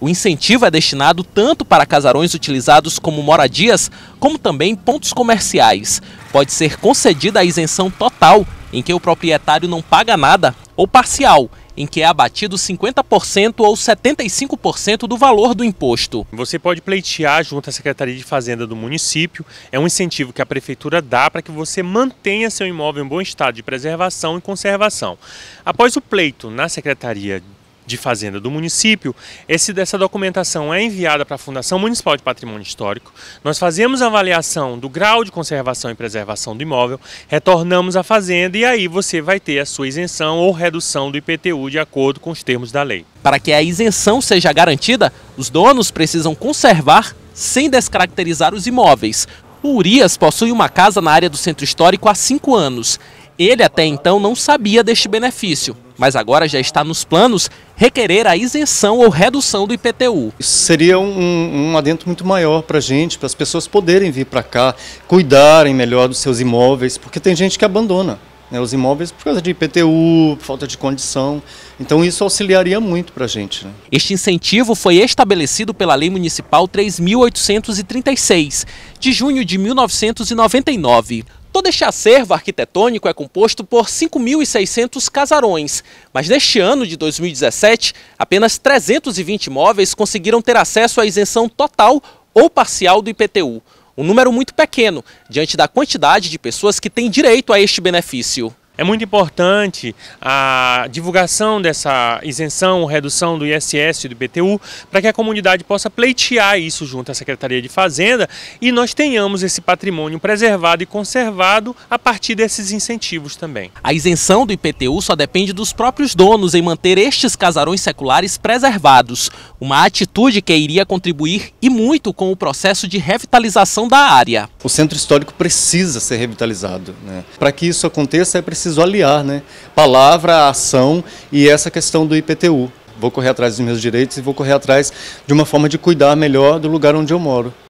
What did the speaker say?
O incentivo é destinado tanto para casarões utilizados como moradias, como também pontos comerciais. Pode ser concedida a isenção total, em que o proprietário não paga nada, ou parcial, em que é abatido 50% ou 75% do valor do imposto. Você pode pleitear junto à Secretaria de Fazenda do município, é um incentivo que a prefeitura dá para que você mantenha seu imóvel em bom estado de preservação e conservação. Após o pleito na Secretaria de Fazenda do município, esse, essa documentação é enviada para a Fundação Municipal de Patrimônio Histórico. Nós fazemos a avaliação do grau de conservação e preservação do imóvel, retornamos à Fazenda e aí você vai ter a sua isenção ou redução do IPTU de acordo com os termos da lei. Para que a isenção seja garantida, os donos precisam conservar sem descaracterizar os imóveis. O Urias possui uma casa na área do centro histórico há cinco anos. Ele até então não sabia deste benefício mas agora já está nos planos requerer a isenção ou redução do IPTU. Isso seria um, um muito maior para a gente, para as pessoas poderem vir para cá, cuidarem melhor dos seus imóveis, porque tem gente que abandona. Né, os imóveis por causa de IPTU, falta de condição. Então isso auxiliaria muito para a gente. Né? Este incentivo foi estabelecido pela Lei Municipal 3.836, de junho de 1999. Todo este acervo arquitetônico é composto por 5.600 casarões, mas neste ano de 2017, apenas 320 imóveis conseguiram ter acesso à isenção total ou parcial do IPTU. Um número muito pequeno, diante da quantidade de pessoas que têm direito a este benefício. É muito importante a divulgação dessa isenção, ou redução do ISS e do IPTU, para que a comunidade possa pleitear isso junto à Secretaria de Fazenda e nós tenhamos esse patrimônio preservado e conservado a partir desses incentivos também. A isenção do IPTU só depende dos próprios donos em manter estes casarões seculares preservados, uma atitude que iria contribuir e muito com o processo de revitalização da área. O centro histórico precisa ser revitalizado. Né? Para que isso aconteça é preciso preciso aliar né, palavra, ação e essa questão do IPTU. Vou correr atrás dos meus direitos e vou correr atrás de uma forma de cuidar melhor do lugar onde eu moro.